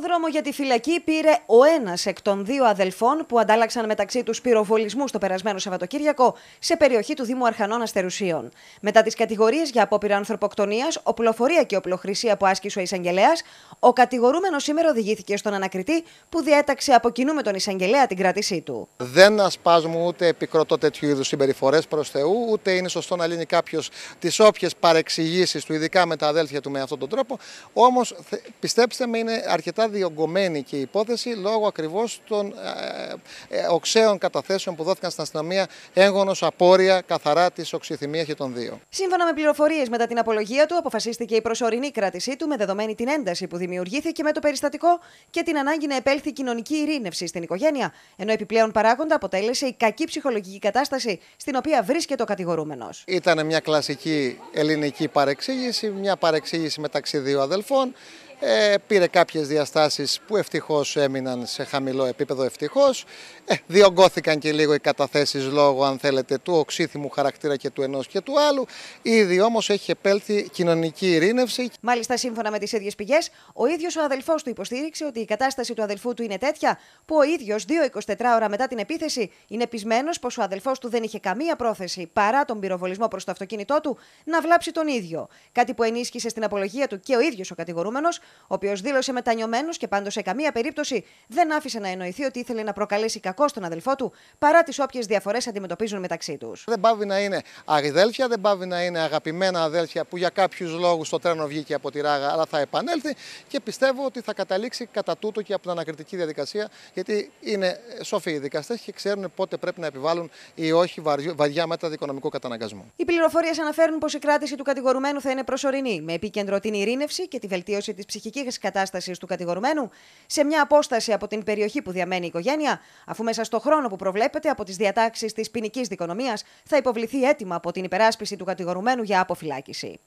δρόμο για τη φυλακή πήρε ο ένας εκ των δύο αδελφών που αντάλλαξαν μεταξύ τους πυροβολισμούς το περασμένο Σαββατοκύριακο σε περιοχή του Δήμου Αρχανών Αστερουσίων. Μετά τις κατηγορίες για απόπειρα ανθρωποκτονίας, οπλοφορία και οπλοχρησία που άσκησε ο εισαγγελέας, ο κατηγορούμενος σήμερα οδηγήθηκε στον ανακριτή που διέταξε από κοινού με τον εισαγγελέα την κράτησή του. Δεν ασπάζουμε ούτε επικροτώ τέτοιου είδους συμπεριφορές προς Θεού, ούτε είναι σωστό να λύνει κάποιος τις όποιες παρεξηγήσεις του, ειδικά με τα αδέλφια του με αυτόν τον τρόπο. Όμως, πιστέψτε με, είναι αρκετά διωγκωμένη και η υπόθεση λόγω ακριβώς των ε, ε, οξέων καταθέσεων που δόθηκαν στην αστυνομία έγγονος απόρρια καθαρά της οξυθυμίας και των δύο. Σύμφωνα με πληροφορίες μετά την απολογία του, αποφασίστηκε η προσωρινή κράτησή του με δεδομένη την ένταση που δημιουργήθηκε με το περιστατικό και την ανάγκη να επέλθει κοινωνική ειρήνευση στην οικογένεια, ενώ επιπλέον παράγοντα αποτέλεσε η κακή ψυχολογική κατάσταση στην οποία βρίσκεται ο κατηγορούμενος. Ήταν μια κλασική ελληνική παρεξήγηση, μια παρεξήγηση μεταξύ δύο αδελφών. Ε, πήρε κάποιες διαστάσεις που ευτυχώς έμειναν σε χαμηλό επίπεδο ευτυχώς. Ε, διωγγώθηκαν και λίγο οι καταθέσεις λόγω αν θέλετε του οξύθιμου χαρακτήρα και του ενός και του άλλου. Ήδη όμως έχει επέλθει κοινωνική ειρήνευση. Μάλιστα σύμφωνα με τις ίδιες πηγές, ο ίδιος ο αδελφός του υποστήριξε ότι η κατάσταση του αδελφού του είναι τέτοια που ο ίδιος 2-24 ώρα μετά την επίθεση είναι πεισμένος πως ο αδελφός του δεν είχε καμία πρόθεση παρά τον πυροβολισμό προς το αυτοκίνητό του να βλάψει τον ίδιο. Κάτι που ενίσχυσε στην απολογία του και ο ίδιος ο κατηγορούμενος ο οποίος δήλωσε μετανιωμένο και πάντως σε καμία περίπτωση δεν άφησε να εννοηθεί ότι ήθελε να προκαλέσει κακό στον αδελφό του παρά τις όποιες διαφορές αντιμετωπίζουν μεταξύ τους. Δεν πάβει να είναι αριδέλφια, δεν πάβει να είναι αγαπημένα αδέλφια που για κάποιους λόγους το τρένο βγήκε από τη ράγα, αλλά θα επανέλθει και πιστεύω ότι θα καταλήξει κατά τούτο και από την ανακριτική διαδικασία, γιατί είναι σόφοι οι δικαστές και ξέρουν πότε πρέπει να επιβάλλουν ή όχι βαριά μέτρα δικονομικού καταναγκασμού. Οι πληροφορίες αναφέρουν πως η κράτηση του κατηγορουμένου θα είναι προσωρινή, με επίκεντρο την ειρήνευση και τη βελτίωση της ψυχική ψυχικής κατάστασης του κατηγορουμένου σε μια απόσταση από την περιοχή που διαμένει η οικογένεια, αφού μέσα στο χρόνο που προβλέπεται από τις διατάξεις της ποινικής δικονομίας θα υποβληθεί έτοιμα από την υπεράσπιση του κατηγορουμένου για αποφυλάκηση.